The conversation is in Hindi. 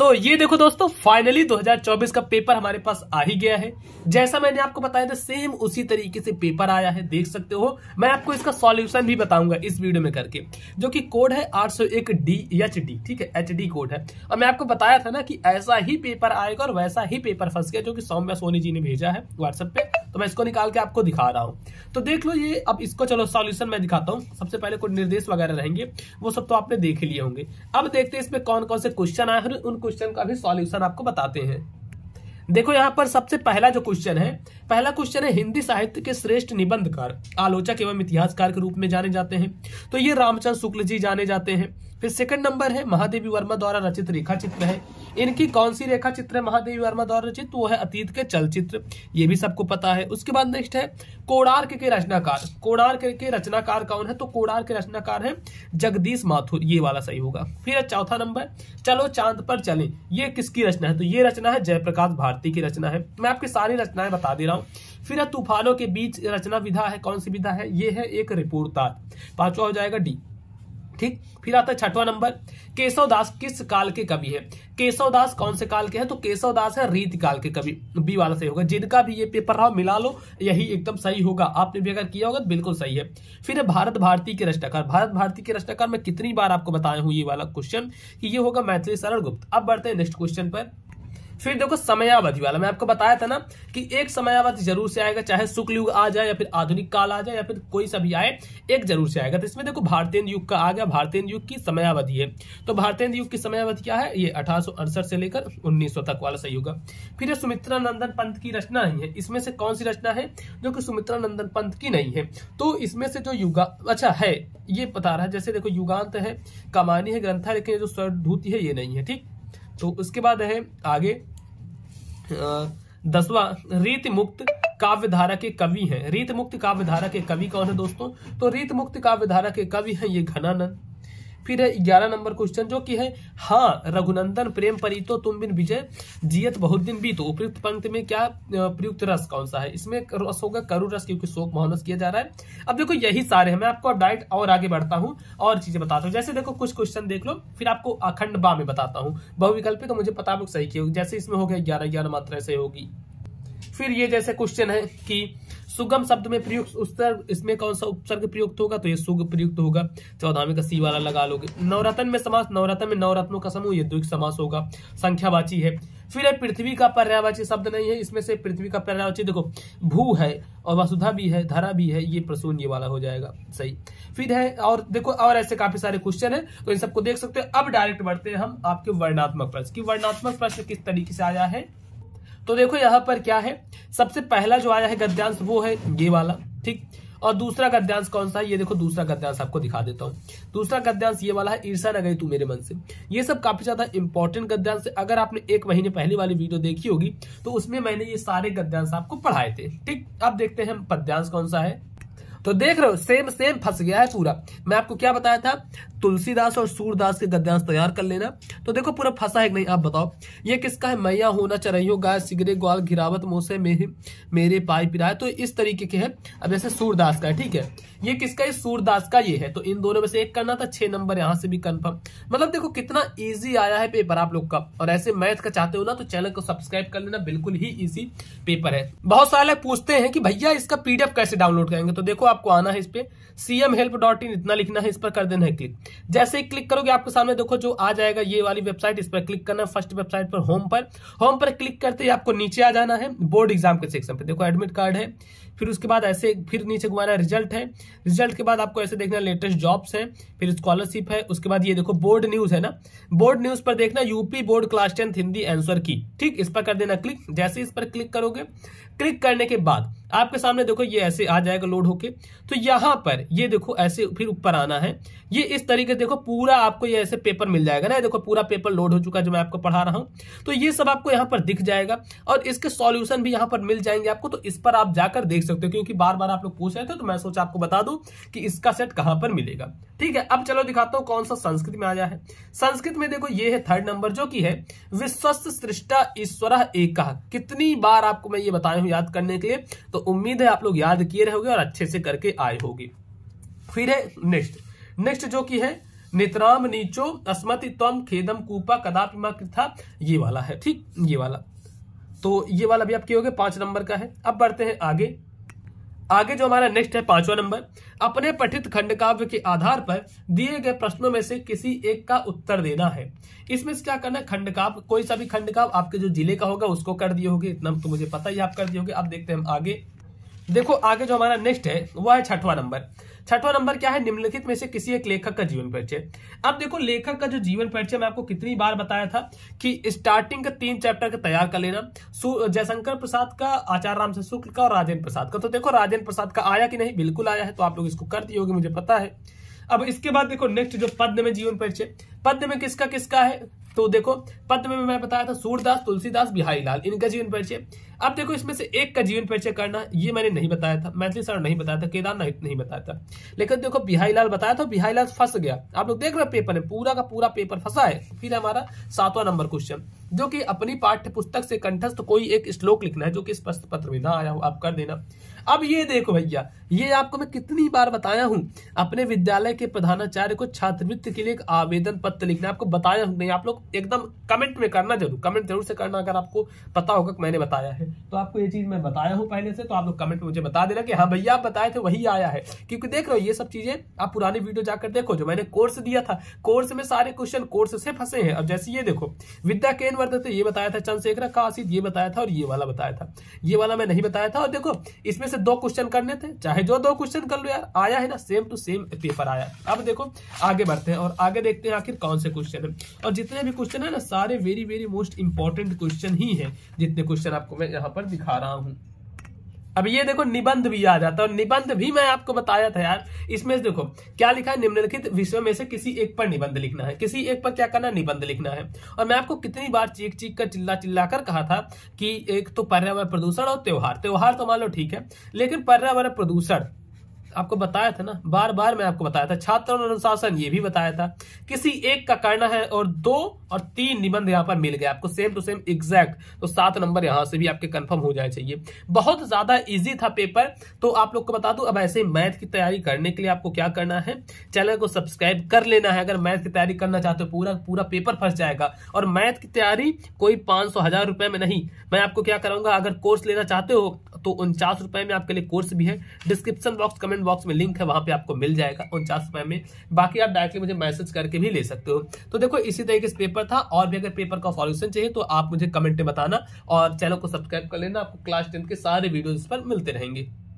तो ये देखो दोस्तों फाइनली 2024 का पेपर हमारे पास आ ही गया है जैसा मैंने आपको बताया था सेम उसी तरीके से पेपर आया है देख सकते हो मैं आपको इसका सॉल्यूशन भी बताऊंगा इस वीडियो में करके जो कि कोड है 801 डी एच डी ठीक है एच डी कोड है और मैं आपको बताया था ना कि ऐसा ही पेपर आएगा और वैसा ही पेपर फंस गया जो कि सौम्या सोनी जी ने भेजा है व्हाट्सएप पे तो मैं इसको निकाल के आपको दिखा रहा हूँ तो देख लो ये अब इसको चलो सॉल्यूशन मैं दिखाता हूँ सबसे पहले कुछ निर्देश वगैरह रहेंगे वो सब तो आपने देख लिए होंगे अब देखते हैं इसमें कौन कौन से क्वेश्चन आए हैं उन क्वेश्चन का भी सोल्यूशन आपको बताते हैं देखो यहाँ पर सबसे पहला जो क्वेश्चन है पहला क्वेश्चन है हिंदी साहित्य के श्रेष्ठ निबंधकार आलोचक एवं इतिहासकार के रूप में जाने जाते हैं तो ये रामचंद्र शुक्ल जी जाने जाते हैं फिर सेकंड नंबर है महादेवी वर्मा द्वारा रचित रेखा चित्र है इनकी कौन सी रेखा चित्र है महादेवी वर्मा द्वारा रचित वो तो है अतीत के चलचित्र ये भी सबको पता है उसके बाद नेक्स्ट है कोडार्क के रचनाकार कोडार्क के रचनाकार कौन है तो कोड़ार्क के रचनाकार है जगदीश माथुर ये वाला सही होगा फिर चौथा नंबर चलो चांद पर चले ये किसकी रचना है तो ये रचना है जयप्रकाश भारती की रचना है मैं आपकी सारी रचनाएं बता दे रहा हूँ फिर तूफानों के बीच रचना विधा है कौन सी विधा है ये है एक रिपोर्टार पांचवा हो जाएगा डी ठीक फिर आता है छठवा नंबर दास किस काल के कवि है केशव दास कौन से काल के है तो केशव दास है रीत काल के कवि बी वाला सही होगा जिनका भी ये पेपर रहा मिला लो यही एकदम सही होगा आपने भी अगर किया होगा तो बिल्कुल सही है फिर भारत भारती के रचनाकार भारत भारती के रचनाकार मैं कितनी बार आपको बताया हूँ ये वाला क्वेश्चन कि ये होगा मैथिली शरण गुप्त अब बढ़ते हैं नेक्स्ट क्वेश्चन पर फिर देखो समयावधि वाला मैं आपको बताया था ना कि एक समयावधि जरूर से आएगा चाहे शुक्ल युग आ जाए या फिर आधुनिक काल आ जाए या फिर कोई सा भी आए एक जरूर से आएगा तो इसमें देखो भारतीय युग का आ गया भारतीय युग की समयावधि है तो भारतीय युग की समयावधि क्या है ये अठारह से लेकर उन्नीस तक वाला सही होगा फिर ये सुमित्रा नंदन पंथ की रचना नहीं है इसमें से कौन सी रचना है जो कि सुमित्रा नंदन पंथ की नहीं है तो इसमें से जो युगा अच्छा है ये बता रहा है जैसे देखो युगांत है कमानी है है लेकिन जो स्वरूति है ये नहीं है ठीक तो उसके बाद है आगे दसवा रीत मुक्त काव्य धारा के कवि हैं रीत मुक्त काव्य धारा के कवि कौन है दोस्तों तो रीत मुक्त काव्य धारा के कवि हैं ये घनानंद फिर ग्यारह नंबर क्वेश्चन जो कि है हाँ रघुनंदन प्रेम परितो तुम बिन विजय जियत बहुत दिन बीतो उपयुक्त पंक्ति में क्या प्रयुक्त रस कौन सा है इसमें रस होगा करु रस क्योंकि शोक मोहनस किया जा रहा है अब देखो यही सारे हैं मैं आपको डाइट और आगे बढ़ता हूँ और चीजें बताता हूँ जैसे देखो कुछ क्वेश्चन देख लो फिर आपको अखंड बा में बताता हूँ बहुविकल्पी तो मुझे पता सही किया जैसे इसमें हो गया ग्यारह ग्यारह मात्रा से होगी फिर ये जैसे क्वेश्चन है कि सुगम शब्द में प्रयुक्त उत्तर इसमें कौन सा उपसर्ग प्रयुक्त होगा तो ये सुग प्रयुक्त होगा चौदहवें का सी वाला लगा लोगे नवरत्न में समास नवरत्न में नवरत्नों का समूह ये द्विक समास होगा संख्यावाची है फिर है पृथ्वी का पर्यावाची शब्द नहीं है इसमें से पृथ्वी का पर्यावाची देखो भू है और वसुधा भी है धरा भी है ये प्रसून ये वाला हो जाएगा सही फिर है और देखो और ऐसे काफी सारे क्वेश्चन है तो इन सबको देख सकते हो अब डायरेक्ट बढ़ते हैं हम आपके वर्णात्मक प्रश्न की वर्णात्मक प्रश्न किस तरीके से आया है तो देखो यहाँ पर क्या है सबसे पहला जो आया है गद्यांश वो है ये वाला ठीक और दूसरा गद्यांश कौन सा है ये देखो दूसरा गद्यांश आपको दिखा देता हूँ दूसरा गद्यांश ये वाला है ईर्षा न गई तू मेरे मन से ये सब काफी ज्यादा इंपॉर्टेंट गद्यांश है अगर आपने एक महीने पहले वाली वीडियो देखी होगी तो उसमें मैंने ये सारे गद्यांश आपको पढ़ाए थे ठीक अब देखते हैं पद्यांश कौन सा है तो देख रहे हो सेम सेम फंस गया है पूरा मैं आपको क्या बताया था तुलसीदास और सूरदास के गद्यांश तैयार कर लेना तो देखो पूरा फंसा है नहीं आप बताओ ये किसका है मैया होना चरहियो गाय सिगरे ग्वाल घिरावत मोसे मेरे मेरे पाई पिराए तो इस तरीके के है अब जैसे सूरदास का है ठीक है ये किसका है सूरदास का ये है तो इन दोनों में से एक करना था छह नंबर यहाँ से भी कन्फर्म मतलब देखो कितना ईजी आया है पेपर आप लोग का और ऐसे मैथ का चाहते हो ना तो चैनल को सब्सक्राइब कर लेना बिल्कुल ही ईजी पेपर है बहुत सारे पूछते हैं कि भैया इसका पीडीएफ कैसे डाउनलोड करेंगे तो देखो आपको आना है इस पर सीएम हेल्प डॉट इन इतना लिखना है इस पर कर देना है क्लिक जैसे ही क्लिक करोगे आपके सामने देखो जो आ जाएगा ये वाली वेबसाइट इस पर क्लिक करना है फर्स्ट वेबसाइट पर होम पर होम पर क्लिक करते ही आपको नीचे आ जाना है बोर्ड एग्जाम के सेक्शन पर देखो एडमिट कार्ड है फिर उसके बाद ऐसे फिर नीचे घुमाना रिजल्ट है रिजल्ट के बाद आपको ऐसे देखना लेटेस्ट जॉब्स हैं फिर स्कॉलरशिप है उसके बाद ये देखो बोर्ड न्यूज है ना बोर्ड न्यूज पर देखना UP board class tenth Hindi answer की ठीक इस पर कर देना क्लिक जैसे इस पर क्लिक करोगे क्लिक करने के बाद आपके सामने देखो ये ऐसे आ जाएगा लोड होके तो यहाँ पर ये देखो ऐसे फिर ऊपर आना है ये इस तरीके से देखो पूरा आपको ये ऐसे पेपर मिल जाएगा ना देखो पूरा पेपर लोड हो चुका है जो मैं आपको पढ़ा रहा हूँ तो ये सब आपको यहाँ पर दिख जाएगा और इसके सॉल्यूशन भी यहाँ पर मिल जाएंगे आपको तो इस पर आप जाकर देख सकते हो क्योंकि बार बार आप लोग पूछ रहे थे तो मैं सोचा आपको बता दूं कि इसका सेट कहां पर मिलेगा ठीक है अब चलो दिखाता हूं कौन सा संस्कृत में आया है संस्कृत में देखो ये है थर्ड नंबर जो कि है विश्वस्त सृष्टा ईश्वर एक कितनी बार आपको मैं ये बताया हूं याद करने के लिए तो उम्मीद है आप लोग याद किए रहोगे और अच्छे से करके आए होगी फिर है नेक्स्ट नेक्स्ट जो की है नेत्राम नीचो अस्मति तम खेदम कूपा कदापि मृथा ये वाला है ठीक ये वाला तो ये वाला भी आप किए पांच नंबर का है अब बढ़ते हैं आगे आगे जो हमारा नेक्स्ट है पांचवा नंबर अपने पठित खंड काव्य के आधार पर दिए गए प्रश्नों में से किसी एक का उत्तर देना है इसमें से क्या करना है खंड काव्य कोई सा भी खंड काव्य आपके जो जिले का होगा उसको कर दिए होगे इतना तो मुझे पता ही आप कर दिए होगे अब देखते हैं हम आगे देखो आगे जो हमारा नेक्स्ट है वह है छठवा नंबर छठवा नंबर क्या है निम्नलिखित में से किसी एक लेखक का जीवन परिचय अब देखो लेखक का जो जीवन परिचय मैं आपको कितनी बार बताया था कि स्टार्टिंग का तीन चैप्टर का तैयार कर लेना जयशंकर प्रसाद का आचार राम से शुक्ल का और राजेंद्र प्रसाद का तो देखो राजेंद्र प्रसाद का आया कि नहीं बिल्कुल आया है तो आप लोग इसको कर दिए मुझे पता है अब इसके बाद देखो नेक्स्ट जो पद्म में जीवन परिचय पद्य में किसका किसका है तो देखो पद्य में मैं बताया था सूरदास तुलसीदास बिहारी लाल इनका जीवन परिचय अब देखो इसमें से एक का जीवन परिचय करना ये मैंने नहीं बताया था मैथिली सर नहीं बताया था केदारनाथ नहीं बताया था लेकिन देखो बिहारी लाल बताया था बिहारी लाल फंस गया आप लोग देख रहे हो पेपर है पूरा का पूरा पेपर फंसा है फिर हमारा सातवां नंबर क्वेश्चन जो कि अपनी पाठ्य पुस्तक से कंठस्थ कोई एक श्लोक लिखना है जो कि स्पष्ट पत्र में ना आया हो आप कर देना अब ये देखो भैया ये आपको मैं कितनी बार बताया हूं अपने विद्यालय के प्रधानाचार्य को छात्रवृत्ति के लिए एक आवेदन पत्र पत्र लिखना है आपको बताया हूं नहीं आप लोग एकदम कमेंट में करना जरूर कमेंट जरूर से करना अगर आपको पता होगा कि मैंने बताया है तो आपको ये चीज़ मैं बताया हूं पहले से तो आप लोग कमेंट में मुझे बता देना कि हाँ भैया आप बताए थे वही आया है क्योंकि देख रहे हो ये सब चीज़ें आप पुरानी वीडियो जाकर देखो जो मैंने कोर्स दिया था कोर्स में सारे क्वेश्चन कोर्स से फंसे हैं अब जैसे ये देखो विद्या केन वर्धन तो ये बताया था चंद्रशेखर काशिद ये बताया था और ये वाला बताया था ये वाला मैं नहीं बताया था और देखो इसमें से दो क्वेश्चन करने थे चाहे जो दो क्वेश्चन कर लो यार आया है ना सेम टू सेम पेपर आया अब देखो आगे बढ़ते हैं और आगे देखते हैं आखिर कौन से क्वेश्चन है और जितने भी क्वेश्चन है ना सारे very very most important question ही है जितने क्वेश्चन आपको मैं यहाँ पर दिखा रहा हूँ अब ये देखो निबंध भी आ जाता है और निबंध भी मैं आपको बताया था यार इसमें देखो क्या लिखा है निम्नलिखित विषय में से किसी एक पर निबंध लिखना है किसी एक पर क्या करना निबंध लिखना है और मैं आपको कितनी बार चीख चीख कर चिल्ला चिल्ला कर कहा था कि एक तो पर्यावरण प्रदूषण और त्योहार त्योहार तो मान लो ठीक है लेकिन पर्यावरण प्रदूषण आपको बताया था ना बार बार मैं आपको बताया था छात्र अनुशासन ये भी बताया था किसी एक का करना है और दो और तीन निबंध यहाँ पर मिल गए आपको सेम टू सेम एग्जैक्ट तो सात नंबर यहाँ से भी आपके कंफर्म हो जाए चाहिए बहुत ज्यादा इजी था पेपर तो आप लोग को बता दू अब ऐसे मैथ की तैयारी करने के लिए आपको क्या करना है चैनल को सब्सक्राइब कर लेना है अगर मैथ की तैयारी करना चाहते हो पूरा पूरा पेपर फंस जाएगा और मैथ की तैयारी कोई पांच सौ हजार रुपए में नहीं मैं आपको क्या कराऊंगा अगर कोर्स लेना चाहते हो तो उनचास रुपए में आपके लिए कोर्स भी है डिस्क्रिप्शन बॉक्स कमेंट बॉक्स में लिंक है वहां पे आपको मिल जाएगा उनचास रुपए में बाकी आप डायरेक्टली मुझे मैसेज करके भी ले सकते हो तो देखो इसी तरीके से पेपर पेपर था और भी अगर पेपर का सॉल्यूशन चाहिए तो आप मुझे कमेंट में बताना और चैनल को सब्सक्राइब कर लेना आपको क्लास टेंथ के सारे वीडियोज पर मिलते रहेंगे